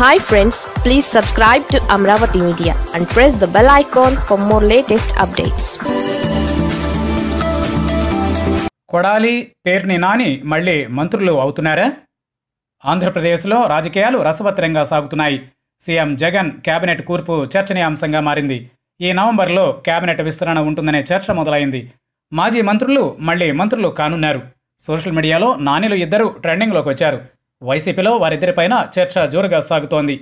hi friends please subscribe to Amaravati media and press the bell icon for more latest updates Kodali Perni Nani మళ్ళీ మంత్రులు అవుతున్నారా ఆంధ్రప్రదేశ్లో రాజకీయాలు రసవత్తరంగా సాగుతున్నాయి సీఎం జగన్ కేబినెట్ కూర్పు చర్చనీయాంశంగా మారింది ఈ నవంబర్లో కేబినెట్ విస్తరణ ఉంటుందనే చర్చ మొదలైంది మాజీ మంత్రులు మళ్ళీ మంత్రులు కానున్నారు సోషల్ మీడియాలో నానిలు ఇద్దరు ట్రెండింగ్లోకి వచ్చారు వైసీపీలో వారిద్దరిపైన చర్చ జోరుగా సాగుతోంది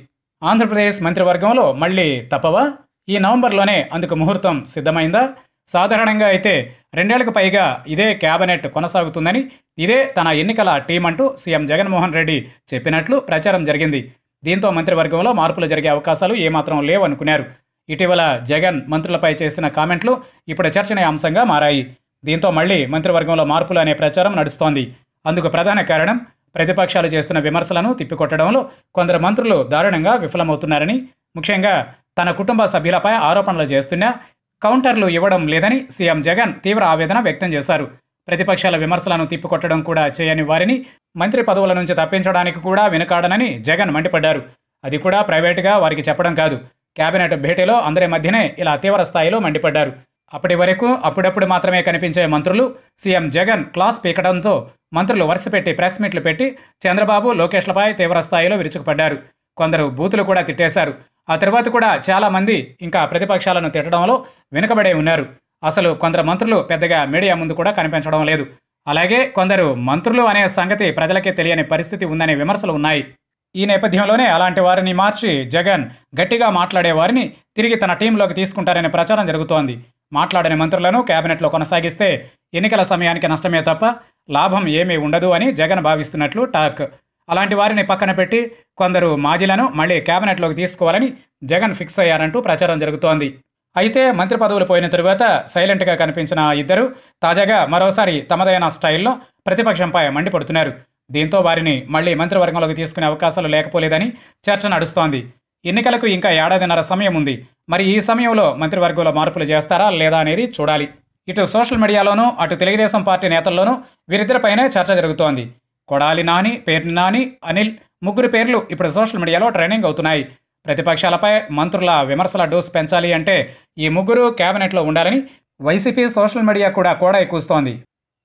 ఆంధ్రప్రదేశ్ మంత్రివర్గంలో మళ్ళీ తప్పవా ఈ నవంబర్లోనే అందుకు ముహూర్తం సిద్ధమైందా సాధారణంగా అయితే రెండేళ్లకు పైగా ఇదే క్యాబినెట్ కొనసాగుతుందని ఇదే తన ఎన్నికల టీం అంటూ సీఎం జగన్మోహన్ రెడ్డి చెప్పినట్లు ప్రచారం జరిగింది దీంతో మంత్రివర్గంలో మార్పులు జరిగే అవకాశాలు ఏమాత్రం లేవనుకున్నారు ఇటీవల జగన్ మంత్రులపై చేసిన కామెంట్లు ఇప్పుడు అంశంగా మారాయి దీంతో మళ్ళీ మంత్రివర్గంలో మార్పులు అనే ప్రచారం నడుస్తోంది అందుకు ప్రధాన కారణం ప్రతిపక్షాలు చేస్తున్న విమర్శలను తిప్పికొట్టడంలో కొందరు మంత్రులు దారుణంగా విఫలమవుతున్నారని ముఖ్యంగా తన కుటుంబ సభ్యులపై ఆరోపణలు చేస్తున్నా కౌంటర్లు ఇవ్వడం లేదని సీఎం జగన్ తీవ్ర ఆవేదన వ్యక్తం చేశారు ప్రతిపక్షాల విమర్శలను తిప్పికొట్టడం కూడా చేయని వారిని మంత్రి పదవుల నుంచి తప్పించడానికి కూడా వినకాడనని జగన్ మండిపడ్డారు అది కూడా ప్రైవేటుగా వారికి చెప్పడం కాదు కేబినెట్ భేటీలో అందరి మధ్యనే ఇలా తీవ్ర స్థాయిలో మండిపడ్డారు అప్పటి వరకు అప్పుడప్పుడు మాత్రమే కనిపించే మంత్రులు సీఎం జగన్ క్లాస్ పీకడంతో మంత్రులు వరుసపెట్టి ప్రెస్ మీట్లు పెట్టి చంద్రబాబు లోకేష్లపై తీవ్రస్థాయిలో విరుచుకుపడ్డారు కొందరు బూతులు కూడా తిట్టేశారు ఆ తర్వాత కూడా చాలామంది ఇంకా ప్రతిపక్షాలను తిట్టడంలో వెనుకబడే ఉన్నారు అసలు కొందరు మంత్రులు పెద్దగా మీడియా ముందు కూడా కనిపించడం లేదు అలాగే కొందరు మంత్రులు అనే సంగతి ప్రజలకే తెలియని పరిస్థితి ఉందనే విమర్శలు ఉన్నాయి ఈ నేపథ్యంలోనే అలాంటి వారిని మార్చి జగన్ గట్టిగా మాట్లాడే వారిని తిరిగి తన టీంలోకి తీసుకుంటారనే ప్రచారం జరుగుతోంది మాట్లాడని మంత్రులను కేబినెట్లో కొనసాగిస్తే ఎన్నికల సమయానికి నష్టమే తప్ప లాభం ఏమీ ఉండదు అని జగన్ భావిస్తున్నట్లు టాక్ అలాంటి వారిని పక్కన పెట్టి కొందరు మాజీలను మళ్ళీ కేబినెట్లోకి తీసుకోవాలని జగన్ ఫిక్స్ అయ్యారంటూ ప్రచారం జరుగుతోంది అయితే మంత్రి పదవులు పోయిన తరువాత సైలెంట్గా కనిపించిన ఇద్దరు తాజాగా మరోసారి తమదైన స్టైల్లో ప్రతిపక్షంపై మండిపడుతున్నారు దీంతో వారిని మళ్లీ మంత్రివర్గంలోకి తీసుకునే అవకాశాలు లేకపోలేదని చర్చ నడుస్తోంది ఎన్నికలకు ఇంకా ఏడాదిన్నర సమయం ఉంది మరి ఈ సమయంలో మంత్రివర్గంలో మార్పులు చేస్తారా లేదా అనేది చూడాలి ఇటు సోషల్ మీడియాలోనూ అటు తెలుగుదేశం పార్టీ నేతల్లోనూ వీరిద్దరిపైనే చర్చ జరుగుతోంది కొడాలి నాని పేర్ని నాని అనిల్ ముగ్గురు పేర్లు ఇప్పుడు సోషల్ మీడియాలో ట్రెండింగ్ అవుతున్నాయి ప్రతిపక్షాలపై మంత్రుల విమర్శల డోస్ పెంచాలి అంటే ఈ ముగ్గురు కేబినెట్లో ఉండాలని వైసీపీ సోషల్ మీడియా కూడా కూడా కూస్తోంది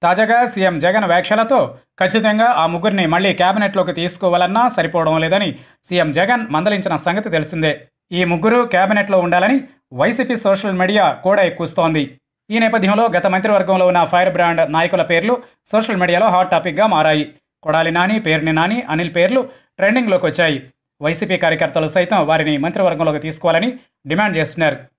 తాజాగా సీఎం జగన్ వ్యాఖ్యలతో ఖచ్చితంగా ఆ ముగ్గురిని మళ్లీ కేబినెట్లోకి తీసుకోవాలన్నా సరిపోవడం లేదని సీఎం జగన్ మందలించిన సంగతి తెలిసిందే ఈ ముగ్గురు కేబినెట్లో ఉండాలని వైసీపీ సోషల్ మీడియా కూడా ఎక్కువస్తోంది ఈ నేపథ్యంలో గత మంత్రివర్గంలో ఉన్న ఫైర్ బ్రాండ్ నాయకుల పేర్లు సోషల్ మీడియాలో హాట్ టాపిక్గా మారాయి కొడాలి నాని పేర్ని నాని అనిల్ పేర్లు ట్రెండింగ్లోకి వచ్చాయి వైసీపీ కార్యకర్తలు సైతం వారిని మంత్రివర్గంలోకి తీసుకోవాలని డిమాండ్ చేస్తున్నారు